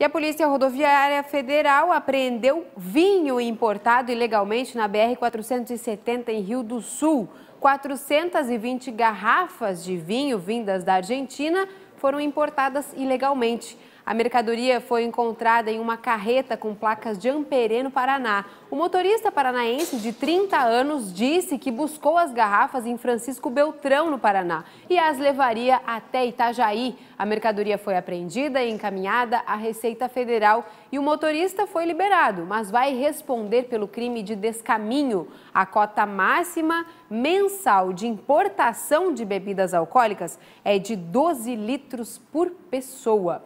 E a Polícia Rodoviária Federal apreendeu vinho importado ilegalmente na BR-470 em Rio do Sul. 420 garrafas de vinho vindas da Argentina foram importadas ilegalmente. A mercadoria foi encontrada em uma carreta com placas de Amperê, no Paraná. O motorista paranaense de 30 anos disse que buscou as garrafas em Francisco Beltrão, no Paraná, e as levaria até Itajaí. A mercadoria foi apreendida e encaminhada à Receita Federal e o motorista foi liberado, mas vai responder pelo crime de descaminho. A cota máxima mensal de importação de bebidas alcoólicas é de 12 litros por pessoa.